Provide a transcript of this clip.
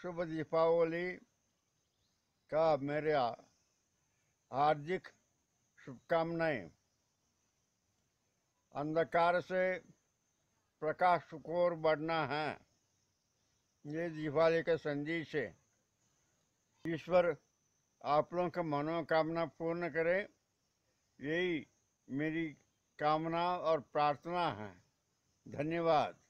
शुभ दीपावली का मेरा हार्दिक शुभकामनाएं अंधकार से प्रकाश को बढ़ना है ये दीपावली के संदेश है ईश्वर आप लोगों का मनोकामना पूर्ण करे यही मेरी कामना और प्रार्थना है धन्यवाद